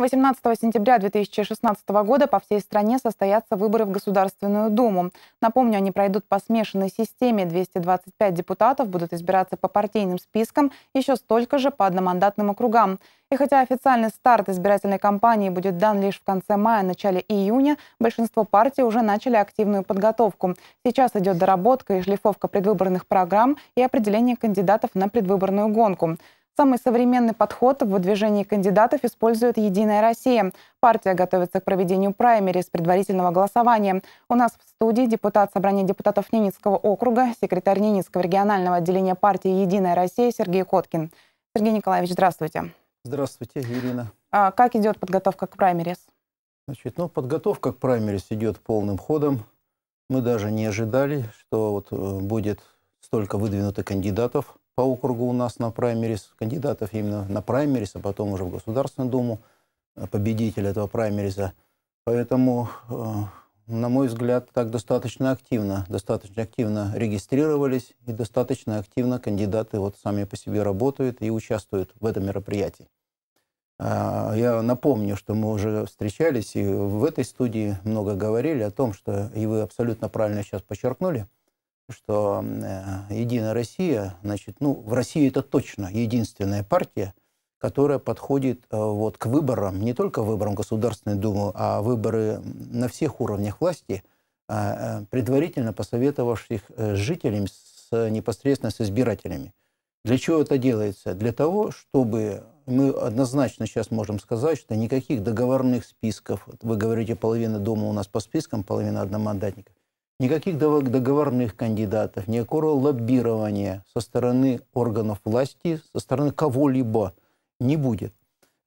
18 сентября 2016 года по всей стране состоятся выборы в Государственную Думу. Напомню, они пройдут по смешанной системе. 225 депутатов будут избираться по партийным спискам, еще столько же по одномандатным округам. И хотя официальный старт избирательной кампании будет дан лишь в конце мая, начале июня, большинство партий уже начали активную подготовку. Сейчас идет доработка и шлифовка предвыборных программ и определение кандидатов на предвыборную гонку. Самый современный подход в выдвижении кандидатов использует «Единая Россия». Партия готовится к проведению праймерис предварительного голосования. У нас в студии депутат Собрания депутатов Ненецкого округа, секретарь Ненецкого регионального отделения партии «Единая Россия» Сергей Коткин. Сергей Николаевич, здравствуйте. Здравствуйте, Ирина. А как идет подготовка к праймерис? Значит, ну, подготовка к праймерис идет полным ходом. Мы даже не ожидали, что вот э, будет столько выдвинуто кандидатов – по округу у нас на праймерис, кандидатов именно на праймерис, а потом уже в Государственную Думу, э, победитель этого праймериза. Поэтому, э, на мой взгляд, так достаточно активно, достаточно активно регистрировались и достаточно активно кандидаты вот сами по себе работают и участвуют в этом мероприятии. А, я напомню, что мы уже встречались и в этой студии много говорили о том, что, и вы абсолютно правильно сейчас подчеркнули – что э, Единая Россия, значит, ну, в России это точно единственная партия, которая подходит э, вот к выборам, не только выборам Государственной Думы, а выборы на всех уровнях власти, а, э, предварительно посоветовавшись с жителями, с, непосредственно с избирателями. Для чего это делается? Для того, чтобы мы однозначно сейчас можем сказать, что никаких договорных списков, вы говорите, половина дома у нас по спискам, половина одномандатников, Никаких договорных кандидатов, никакого лоббирования со стороны органов власти, со стороны кого-либо не будет.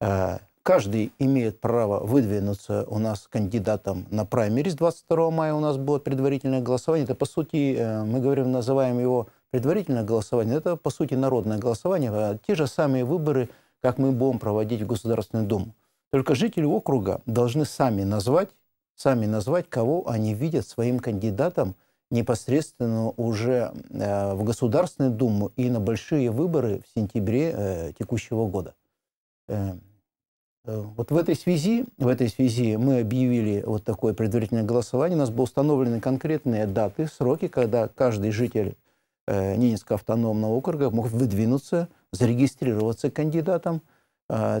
Э, каждый имеет право выдвинуться у нас кандидатом на праймерис. 22 мая у нас будет предварительное голосование. Это, по сути, э, мы говорим, называем его предварительное голосование. Это, по сути, народное голосование. Э, те же самые выборы, как мы будем проводить в Государственную Думу. Только жители округа должны сами назвать сами назвать, кого они видят своим кандидатом непосредственно уже э, в Государственную Думу и на большие выборы в сентябре э, текущего года. Э, вот в этой, связи, в этой связи мы объявили вот такое предварительное голосование. У нас были установлены конкретные даты, сроки, когда каждый житель Ненецкого автономного округа мог выдвинуться, зарегистрироваться кандидатом.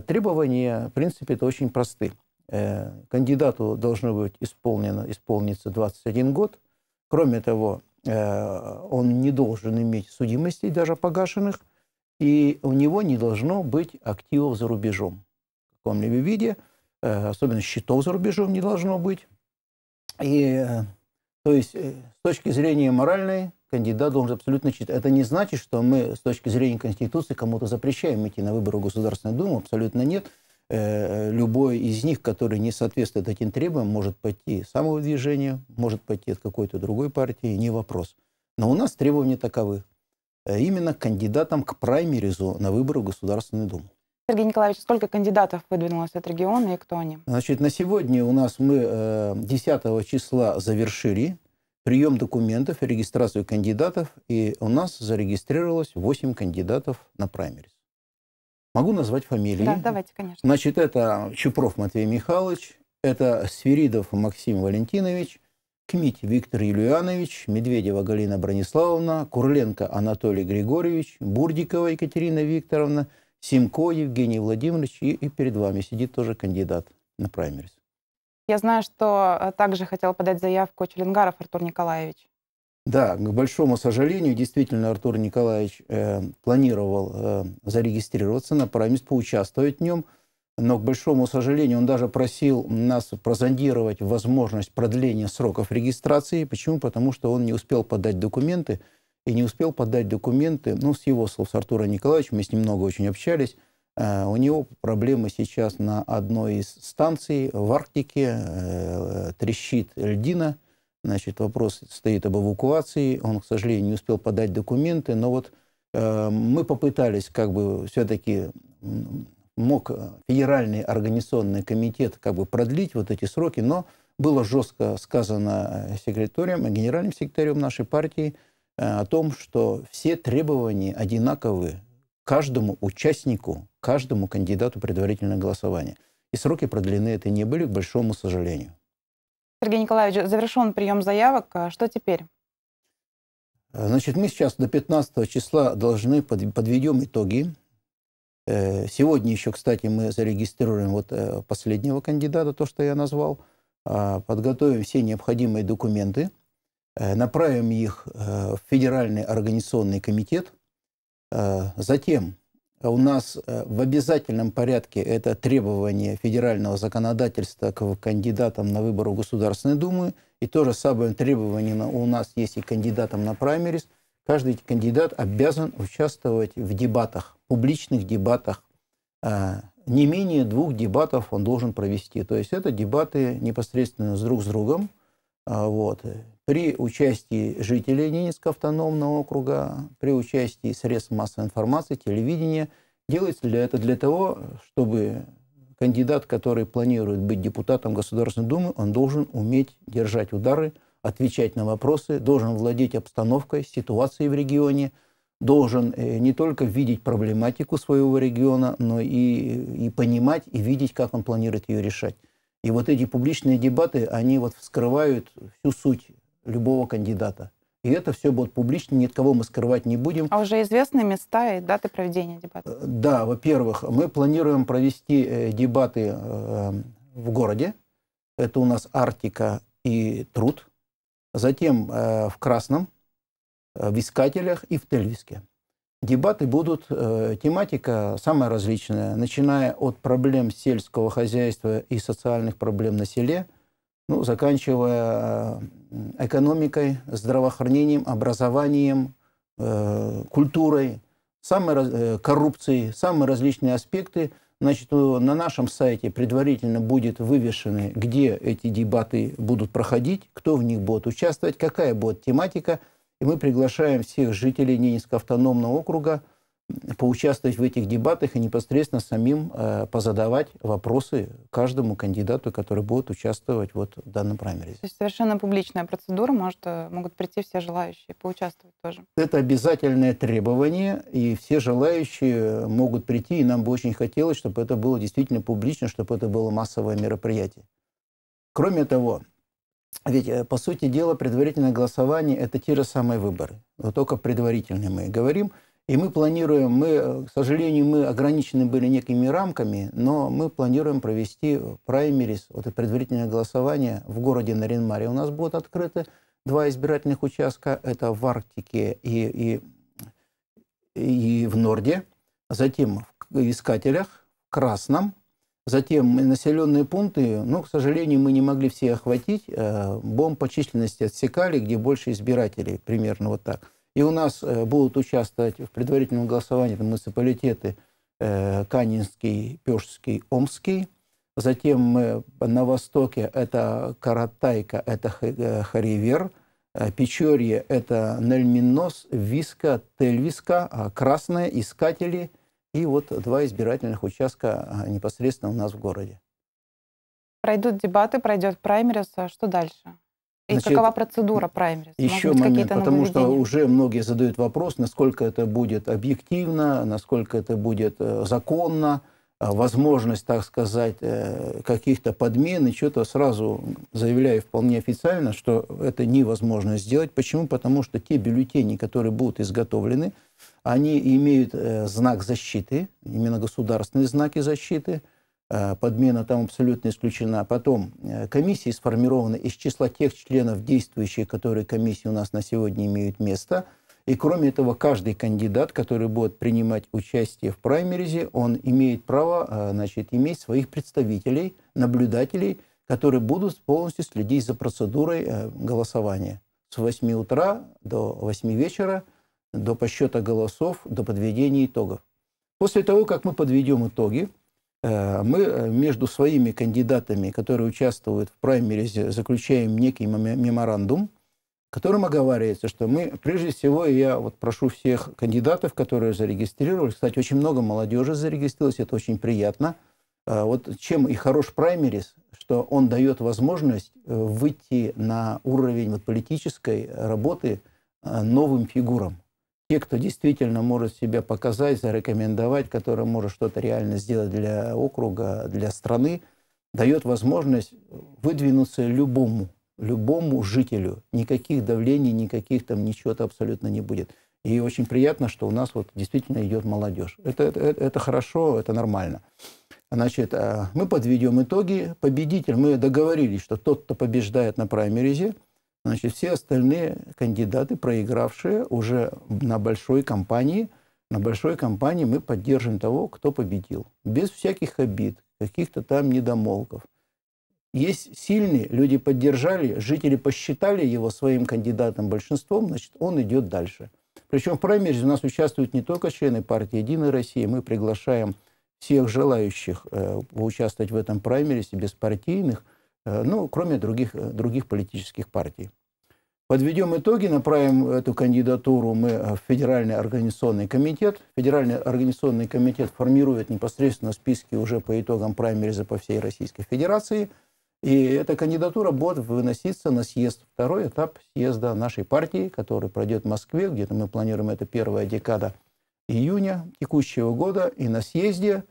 Требования, в принципе, это очень простые. Э, кандидату должно быть исполнено, исполнится 21 год. Кроме того, э, он не должен иметь судимостей, даже погашенных, и у него не должно быть активов за рубежом в каком-либо виде, э, особенно счетов за рубежом не должно быть. И, то есть, с точки зрения моральной, кандидат должен абсолютно читать. Это не значит, что мы с точки зрения Конституции кому-то запрещаем идти на выборы в Государственную Думу, абсолютно нет – Э, любой из них, который не соответствует этим требованиям, может пойти самого движения, может пойти от какой-то другой партии, не вопрос. Но у нас требования таковы. Э, именно кандидатам к праймеризу на выборы в Государственную Думу. Сергей Николаевич, сколько кандидатов выдвинулось от региона и кто они? Значит, на сегодня у нас мы 10 э, числа завершили прием документов и регистрацию кандидатов, и у нас зарегистрировалось 8 кандидатов на праймериз. Могу назвать фамилии? Да, давайте, конечно. Значит, это Чупров Матвей Михайлович, это Свиридов Максим Валентинович, Кмить Виктор Юлианович, Медведева Галина Брониславовна, Курленко Анатолий Григорьевич, Бурдикова Екатерина Викторовна, Симко Евгений Владимирович, и, и перед вами сидит тоже кандидат на праймерис. Я знаю, что э, также хотел подать заявку Челенгаров Артур Николаевич. Да, к большому сожалению, действительно, Артур Николаевич э, планировал э, зарегистрироваться на Парамис, поучаствовать в нем, но, к большому сожалению, он даже просил нас прозондировать возможность продления сроков регистрации. Почему? Потому что он не успел подать документы, и не успел подать документы, ну, с его слов, с Артуром Николаевичем, мы с ним много очень общались, э, у него проблемы сейчас на одной из станций в Арктике, э, трещит льдина, Значит, вопрос стоит об эвакуации. Он, к сожалению, не успел подать документы, но вот э, мы попытались как бы все-таки мог э, федеральный организационный комитет как бы продлить вот эти сроки, но было жестко сказано э, секретарем, генеральным секретарем нашей партии о том, что все требования одинаковы каждому участнику, каждому кандидату предварительного голосования. И сроки продлены это не были, к большому сожалению. Сергей Николаевич, завершен прием заявок. А что теперь? Э, значит, мы сейчас до 15 числа должны под, подведем итоги. Э, сегодня еще, кстати, мы зарегистрируем вот э, последнего кандидата, то, что я назвал, а, подготовим все необходимые документы, направим их в Федеральный организационный комитет, затем а у нас э, в обязательном порядке это требование федерального законодательства к кандидатам на выборы в Государственную Думу. И то же самое требование у нас есть и кандидатам на праймерис. Каждый кандидат обязан участвовать в дебатах, публичных дебатах. А, не менее двух дебатов он должен провести. То есть это дебаты непосредственно с друг с другом. А, вот при участии жителей Ненецкого автономного округа, при участии средств массовой информации, телевидения. Делается ли это для того, чтобы кандидат, который планирует быть депутатом Государственной Думы, он должен уметь держать удары, отвечать на вопросы, должен владеть обстановкой, ситуацией в регионе, должен э, не только видеть проблематику своего региона, но и, и понимать, и видеть, как он планирует ее решать. И вот эти публичные дебаты, они вот вскрывают всю суть любого кандидата. И это все будет публично, ни от кого мы скрывать не будем. А уже известны места и даты проведения дебатов? Э, да, во-первых, мы планируем провести э, дебаты э, в городе. Это у нас Арктика и Труд. Затем в Красном, в Искателях и в Тельвиске. Дебаты будут, тематика самая различная, начиная от проблем сельского хозяйства и социальных проблем на селе – ну, заканчивая э, экономикой, здравоохранением, образованием, э, культурой, самой, э, коррупцией, самые различные аспекты. Значит, ну, на нашем сайте предварительно будет вывешены, где эти дебаты будут проходить, кто в них будет участвовать, какая будет тематика. И мы приглашаем всех жителей Ненецкого автономного округа – поучаствовать в этих дебатах и непосредственно самим э, позадавать вопросы каждому кандидату, который будет участвовать вот в данном праймеризе. То есть совершенно публичная процедура, может, э, могут прийти все желающие поучаствовать тоже? Это обязательное требование, и все желающие могут прийти, и нам бы очень хотелось, чтобы это было действительно публично, чтобы это было массовое мероприятие. Кроме того, ведь, э, по сути дела, предварительное голосование – это те же самые выборы, но только предварительные мы говорим – и мы планируем, мы, э, к сожалению, мы ограничены были некими рамками, но мы планируем провести э, праймерис, вот и предварительное голосование в городе Наринмаре. У нас будут открыты два избирательных участка, это в Арктике и, и, и в Норде, затем в Искателях, в Красном, Затем населенные пункты, Но, ну, к сожалению, мы не могли все охватить. Э, бомб по численности отсекали, где больше избирателей, примерно вот так. И у нас э, будут участвовать в предварительном голосовании муниципалитеты э, Канинский, Пешский, Омский. Затем мы э, на востоке это Каратайка, это Харивер, Печорье, это Нельминос, Виска, Тельвиска, а Красные, Искатели и вот два избирательных участка а, непосредственно у нас в городе. Пройдут дебаты, пройдет праймерис. А что дальше? И Значит, какова процедура праймерис? Еще Может, момент, потому что уже многие задают вопрос, насколько это будет объективно, насколько это будет э, законно, а, возможность, так сказать, э, каких-то подмен, и что-то сразу заявляю вполне официально, что это невозможно сделать. Почему? Потому что те бюллетени, которые будут изготовлены, они имеют э, знак защиты, именно государственные знаки защиты – Э, подмена там абсолютно исключена. Потом э, комиссии сформированы из числа тех членов действующих, которые комиссии у нас на сегодня имеют место. И кроме этого, каждый кандидат, который будет принимать участие в праймеризе, он имеет право э, значит, иметь своих представителей, наблюдателей, которые будут полностью следить за процедурой голосования с 8 утра до 8 вечера, до подсчета голосов, до подведения итогов. После того, как мы подведем итоги, Э, мы э, между своими кандидатами, которые участвуют в праймеризе, заключаем некий меморандум, в котором оговаривается, что мы, прежде всего, я вот прошу всех кандидатов, которые зарегистрировались, кстати, очень много молодежи зарегистрировалось, это очень приятно. Э, вот чем и хорош праймериз, что он дает возможность выйти на уровень вот политической работы новым фигурам те, кто действительно может себя показать, зарекомендовать, который может что-то реально сделать для округа, для страны, дает возможность выдвинуться любому, любому жителю. Никаких давлений, никаких там ничего-то абсолютно не будет. И очень приятно, что у нас вот действительно идет молодежь. Это, это, это хорошо, это нормально. Значит, а, мы подведем итоги. Победитель, мы договорились, что тот, кто побеждает на праймеризе, Значит, все остальные кандидаты, проигравшие уже на большой кампании, на большой кампании мы поддержим того, кто победил. Без всяких обид, каких-то там недомолков. Есть сильный, люди поддержали, жители посчитали его своим кандидатом большинством, значит, он идет дальше. Причем в праймериз у нас участвуют не только члены партии «Единой России», мы приглашаем всех желающих э, участвовать в этом праймерисе, беспартийных – Э, ну, кроме других, э, других политических партий. Подведем итоги, направим эту кандидатуру мы э, в Федеральный организационный комитет. Федеральный организационный комитет формирует непосредственно списки уже по итогам праймериза по всей Российской Федерации. И эта кандидатура будет выноситься на съезд, второй этап съезда нашей партии, который пройдет в Москве, где-то мы планируем это первая декада июня текущего года. И на съезде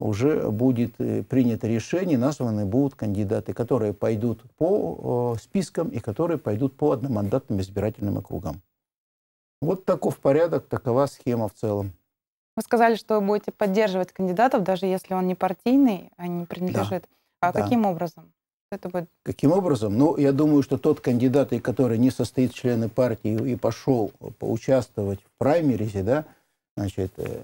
уже будет э, принято решение, названы будут кандидаты, которые пойдут по спискам и которые пойдут по одномандатным избирательным округам. Вот таков порядок, такова схема в целом. Вы сказали, что вы будете поддерживать кандидатов, даже если он не партийный, а не принадлежит. Да. А да. каким образом? Это будет... Каким образом? Ну, я думаю, что тот кандидат, который не состоит члены партии и пошел э, поучаствовать в праймеризе, да, значит, э,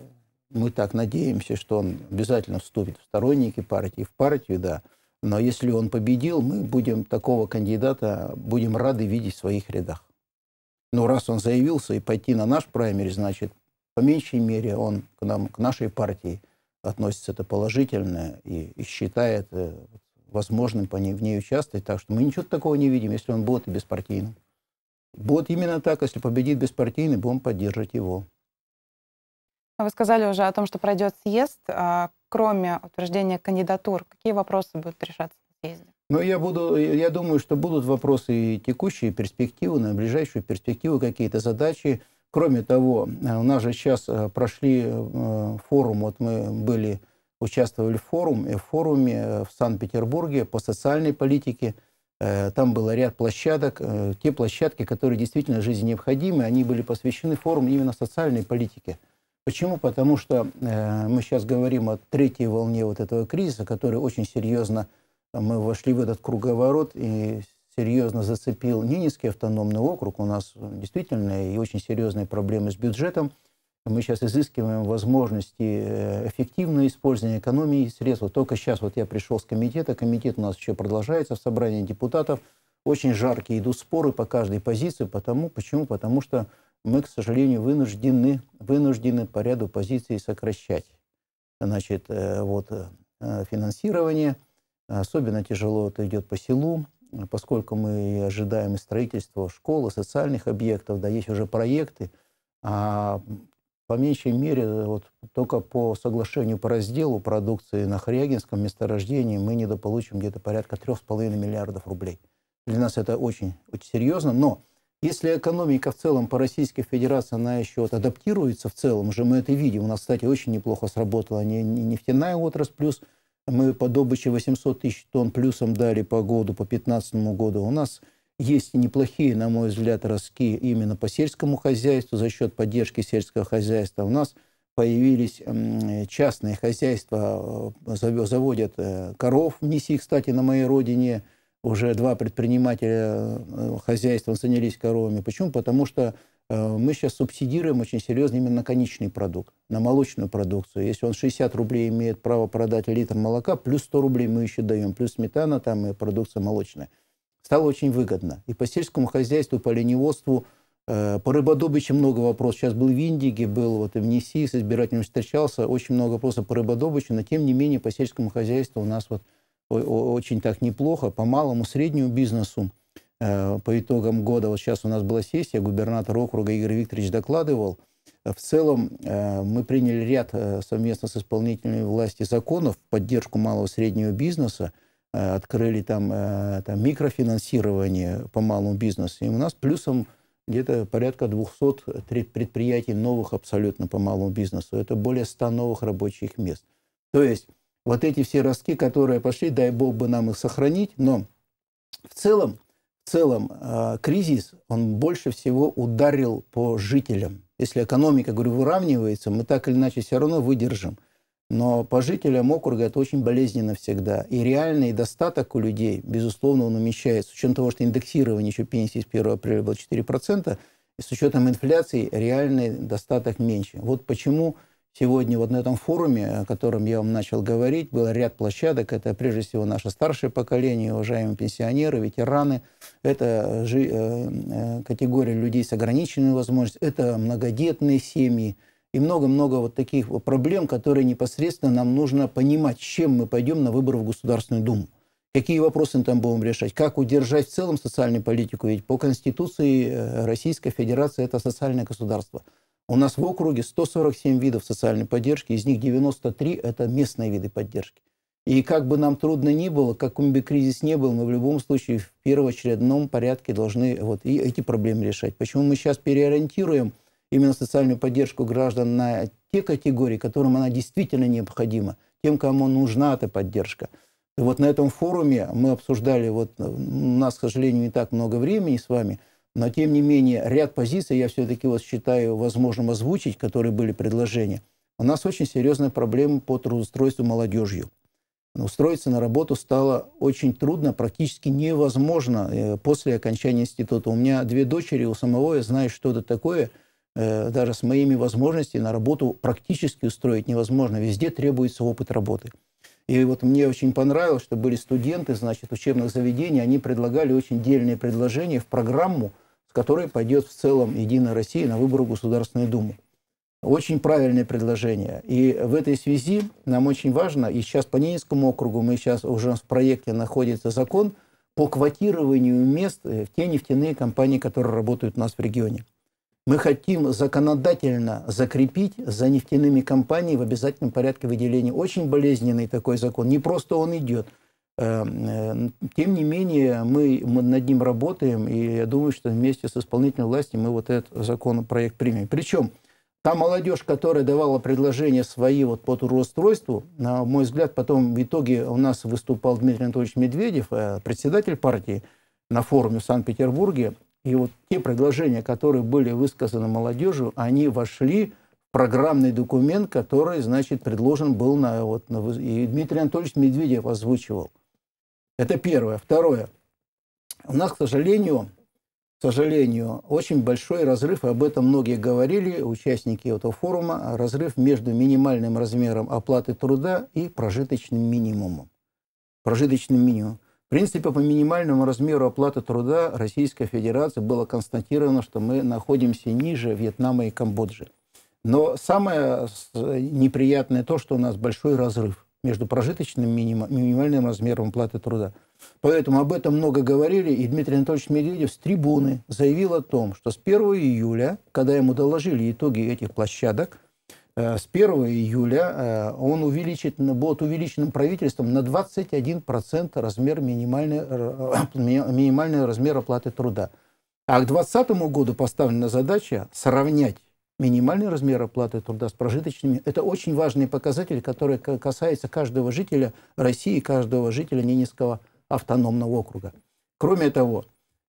мы так надеемся, что он обязательно вступит в сторонники партии, в партию, да. Но если он победил, мы будем такого кандидата, будем рады видеть в своих рядах. Но раз он заявился и пойти на наш праймери, значит, по меньшей мере он к нам, к нашей партии относится это положительно и, и считает э, возможным по ней, в ней участвовать. Так что мы ничего такого не видим, если он будет и беспартийным. Будет именно так, если победит беспартийный, будем поддерживать его. Вы сказали уже о том, что пройдет съезд. А кроме утверждения кандидатур, какие вопросы будут решаться на съезде? Ну, я, буду, я думаю, что будут вопросы и текущие, и перспективы, на ближайшую перспективу, какие-то задачи. Кроме того, э, у нас же сейчас э, прошли э, форум, вот мы были, участвовали в форуме, в форуме в Санкт-Петербурге по социальной политике. Там было ряд площадок. Те площадки, которые действительно жизни необходимы, они были посвящены форуму именно социальной политике. Почему? Потому что э, мы сейчас говорим о третьей волне вот этого кризиса, который очень серьезно, э, мы вошли в этот круговорот и серьезно зацепил Нинецкий автономный округ. У нас действительно и очень серьезные проблемы с бюджетом. Мы сейчас изыскиваем возможности э, эффективного использования экономии средств. только сейчас вот я пришел с комитета. Комитет у нас еще продолжается в собрании депутатов. Очень жаркие идут споры по каждой позиции. Потому, почему? Потому что мы, к сожалению, вынуждены, вынуждены по ряду позиций сокращать значит, э, вот, э, финансирование. Особенно тяжело это идет по селу, поскольку мы ожидаем строительство школы, социальных объектов, да, есть уже проекты, а по меньшей мере, вот, только по соглашению по разделу продукции на Хрягинском месторождении мы недополучим где-то порядка 3,5 миллиардов рублей. Для нас это очень, очень серьезно, но если экономика в целом по Российской Федерации, она еще вот адаптируется в целом, уже мы это видим. У нас, кстати, очень неплохо сработала нефтяная отрасль, плюс мы по добыче 800 тысяч тонн плюсом дали по году, по 2015 году. У нас есть неплохие, на мой взгляд, ростки именно по сельскому хозяйству за счет поддержки сельского хозяйства. У нас появились частные хозяйства, э, заводят э, коров в Неси, кстати, на моей родине – уже два предпринимателя э, хозяйством занялись коровами. Почему? Потому что э, мы сейчас субсидируем очень серьезно именно конечный продукт, на молочную продукцию. Если он 60 рублей имеет право продать литр молока, плюс 100 рублей мы еще даем, плюс сметана там и продукция молочная. Стало очень выгодно. И по сельскому хозяйству, по лениводству, э, по рыбодобыче много вопросов. Сейчас был в Индиге, был вот и в НИСИ, с избирателем встречался. Очень много вопросов по рыбодобыче, но тем не менее по сельскому хозяйству у нас вот – очень так неплохо по малому, среднему бизнесу. Э, по итогам года, вот сейчас у нас была сессия, губернатор округа Игорь Викторович докладывал. В целом э, мы приняли ряд э, совместно с исполнительной властью законов в поддержку малого и среднего бизнеса, открыли там, там микрофинансирование по малому бизнесу. И у нас плюсом где-то порядка 200 предприятий новых абсолютно по малому бизнесу. Это более 100 новых рабочих мест. То есть вот эти все ростки, которые пошли, дай бог бы нам их сохранить, но в целом, в целом э, кризис, он больше всего ударил по жителям. Если экономика, говорю, выравнивается, мы так или иначе все равно выдержим. Но по жителям округа это очень болезненно всегда. И реальный достаток у людей, безусловно, он умещается. С учетом того, что индексирование еще пенсии с 1 апреля было 4%, и с учетом инфляции реальный достаток меньше. Вот почему Сегодня вот на этом форуме, о котором я вам начал говорить, был ряд площадок. Это прежде всего наше старшее поколение, уважаемые пенсионеры, ветераны. Это э, э, категория людей с ограниченной возможностью. Это многодетные семьи. И много-много вот таких проблем, которые непосредственно нам нужно понимать, чем мы пойдем на выборы в Государственную Думу. Какие вопросы мы там будем решать? Как удержать в целом социальную политику? Ведь по Конституции э, Российская Федерация – это социальное государство – у нас в округе 147 видов социальной поддержки, из них 93 – это местные виды поддержки. И как бы нам трудно ни было, каким бы кризис ни был, мы в любом случае в первоочередном порядке должны вот и эти проблемы решать. Почему мы сейчас переориентируем именно социальную поддержку граждан на те категории, которым она действительно необходима, тем, кому нужна эта поддержка. И вот на этом форуме мы обсуждали, вот у нас, к сожалению, не так много времени с вами – но, тем не менее, ряд позиций я все-таки вот считаю возможным озвучить, которые были предложения. У нас очень серьезная проблема по трудоустройству молодежью. Устроиться на работу стало очень трудно, практически невозможно э, после окончания института. У меня две дочери, у самого я знаю, что это такое. Э, даже с моими возможностями на работу практически устроить невозможно. Везде требуется опыт работы. И вот мне очень понравилось, что были студенты, значит, учебных заведений, они предлагали очень дельные предложения в программу – который пойдет в целом Единая России на выборы Государственной Думы, Очень правильное предложение. И в этой связи нам очень важно, и сейчас по Ненецкому округу, мы сейчас уже в проекте находится закон по квотированию мест э, в те нефтяные компании, которые работают у нас в регионе. Мы хотим законодательно закрепить за нефтяными компаниями в обязательном порядке выделения. Очень болезненный такой закон. Не просто он идет – Эм, э, тем не менее, мы, мы над ним работаем, и я думаю, что вместе с исполнительной властью мы вот этот законопроект примем. Причем та молодежь, которая давала предложения свои вот по трудоустройству, на мой взгляд, потом в итоге у нас выступал Дмитрий Анатольевич Медведев, э, председатель партии на форуме в Санкт-Петербурге, и вот те предложения, которые были высказаны молодежью, они вошли программный документ, который, значит, предложен был на... Вот, на и Дмитрий Анатольевич Медведев озвучивал – это первое. Второе. У нас, к сожалению, к сожалению, очень большой разрыв, и об этом многие говорили, участники этого форума, разрыв между минимальным размером оплаты труда и прожиточным минимумом. Прожиточным минимумом. В принципе, по минимальному размеру оплаты труда Российской Федерации было констатировано, что мы находимся ниже Вьетнама и Камбоджи. Но самое неприятное то, что у нас большой разрыв между прожиточным минимум минимальным размером платы труда. Поэтому об этом много говорили, и Дмитрий Анатольевич Медведев с трибуны заявил о том, что с 1 июля, когда ему доложили итоги этих площадок, э, с 1 июля э, он увеличит, будет увеличенным правительством на 21% размер минимальной, э, минимального размера оплаты труда. А к 2020 году поставлена задача сравнять минимальный размер оплаты труда с прожиточными. Это очень важный показатель, который касается каждого жителя России, каждого жителя Ненецкого автономного округа. Кроме того,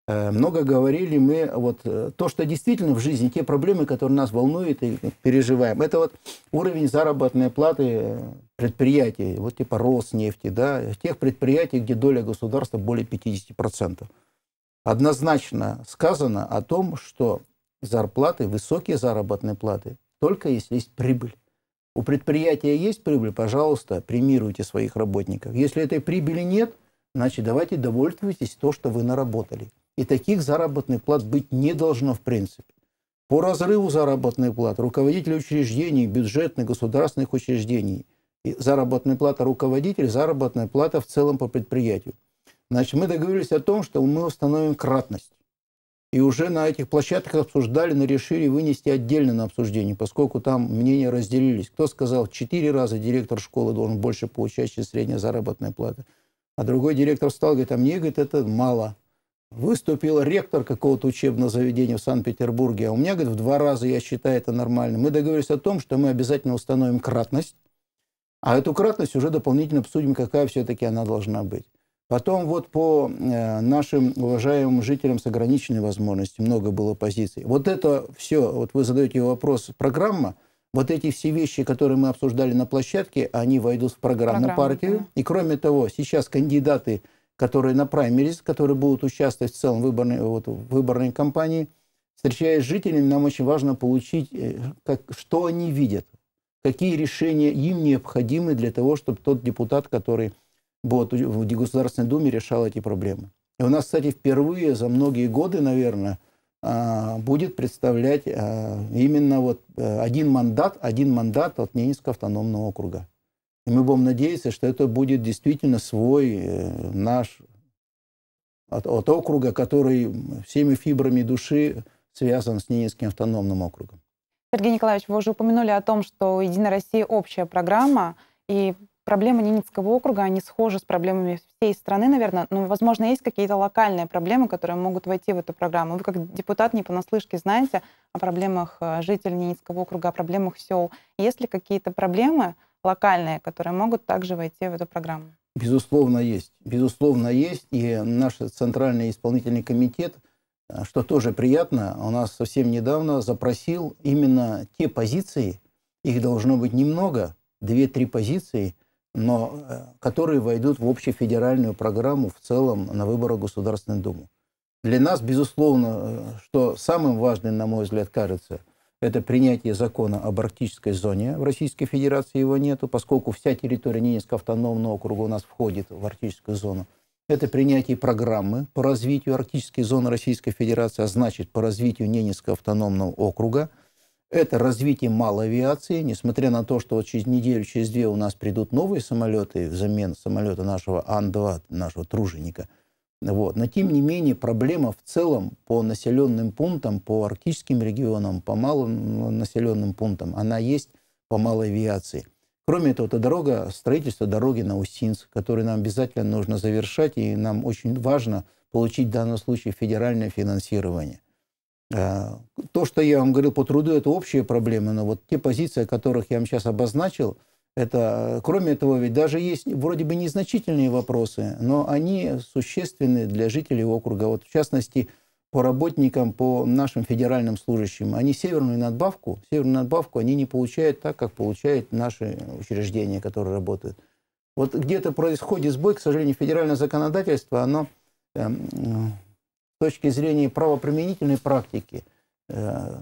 э, много говорили мы, вот э, то, что действительно в жизни, те проблемы, которые нас волнуют и переживаем, это вот уровень заработной платы э, предприятий, вот типа Роснефти, да, тех предприятий, где доля государства более 50%. Однозначно сказано о том, что зарплаты, высокие заработные платы, только если есть прибыль. У предприятия есть прибыль, пожалуйста, премируйте своих работников. Если этой прибыли нет, значит, давайте довольствуйтесь то, что вы наработали. И таких заработных плат быть не должно в принципе. По разрыву заработной платы руководители учреждений, бюджетных, государственных учреждений, заработная плата руководителя, заработная плата в целом по предприятию. Значит, мы договорились о том, что мы установим кратность. И уже на этих площадках обсуждали, но решили вынести отдельно на обсуждение, поскольку там мнения разделились. Кто сказал, четыре раза директор школы должен больше получать, чем средняя заработная плата. А другой директор встал, говорит, а мне, говорит, это мало. Выступил ректор какого-то учебного заведения в Санкт-Петербурге, а у меня, говорит, в два раза я считаю это нормально. Мы договорились о том, что мы обязательно установим кратность, а эту кратность уже дополнительно обсудим, какая все-таки она должна быть. Потом вот по э, нашим уважаемым жителям с ограниченной возможностью много было позиций. Вот это все, вот вы задаете вопрос, программа, вот эти все вещи, которые мы обсуждали на площадке, они войдут в программу Программа, партию. Да. И кроме того, сейчас кандидаты, которые на праймерис, которые будут участвовать в целом выборной, вот, в выборной кампании, встречаясь с жителями, нам очень важно получить, э, как, что они видят, какие решения им необходимы для того, чтобы тот депутат, который вот, в Государственной Думе решал эти проблемы. И у нас, кстати, впервые за многие годы, наверное, а, будет представлять а, именно вот э, один мандат, один мандат от Ненецкого автономного округа. И мы будем надеяться, что это будет действительно свой э, наш от, от округа, который всеми фибрами души связан с Ненецким автономным округом. Сергей Николаевич, вы уже упомянули о том, что «Единая Россия» – общая программа, и проблемы Ненецкого округа, они схожи с проблемами всей страны, наверное, но, ну, возможно, есть какие-то локальные проблемы, которые могут войти в эту программу. Вы, как депутат, не понаслышке знаете о проблемах э, жителей Ненецкого округа, о проблемах сел. Есть ли какие-то проблемы локальные, которые могут также войти в эту программу? Безусловно, есть. Безусловно, есть. И наш Центральный исполнительный комитет, э, что тоже приятно, у нас совсем недавно запросил именно те позиции, их должно быть немного, две-три позиции – но э, которые войдут в общую федеральную программу в целом на выборах Государственную Думу. Для нас, безусловно, э, что самым важным, на мой взгляд, кажется, это принятие закона об арктической зоне. В Российской Федерации его нету, поскольку вся территория Ненецкого автономного округа у нас входит в арктическую зону. Это принятие программы по развитию арктической зоны Российской Федерации, а значит, по развитию Ненецкого автономного округа – это развитие малой авиации, несмотря на то, что вот через неделю, через две у нас придут новые самолеты взамен самолета нашего Ан-2, нашего труженика. Вот. Но тем не менее проблема в целом по населенным пунктам, по арктическим регионам, по малым ну, населенным пунктам, она есть по малой авиации. Кроме этого, это дорога, строительство дороги на Усинск, который нам обязательно нужно завершать, и нам очень важно получить в данном случае федеральное финансирование. Э, то, что я вам говорил по труду, это общие проблемы, но вот те позиции, которых я вам сейчас обозначил, это, э, кроме этого ведь даже есть вроде бы незначительные вопросы, но они существенны для жителей округа. Вот в частности, по работникам, по нашим федеральным служащим, они северную надбавку, северную надбавку они не получают так, как получают наши учреждения, которые работают. Вот где-то происходит сбой, к сожалению, федеральное законодательство, оно эм, с точки зрения правоприменительной практики э,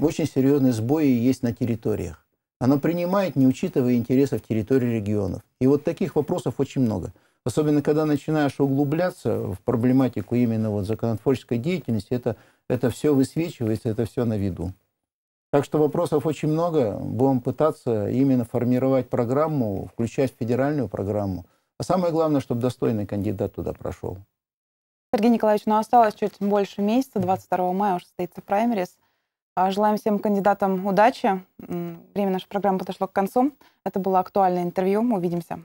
очень серьезные сбои есть на территориях. Она принимает, не учитывая интересов территории регионов. И вот таких вопросов очень много. Особенно, когда начинаешь углубляться в проблематику именно вот законотворческой деятельности, это, это все высвечивается, это все на виду. Так что вопросов очень много. Будем пытаться именно формировать программу, включать федеральную программу. А самое главное, чтобы достойный кандидат туда прошел. Сергей Николаевич, ну осталось чуть больше месяца, 22 мая уже состоится праймерис. А, желаем всем кандидатам удачи. Время нашей программы подошло к концу. Это было актуальное интервью. Увидимся.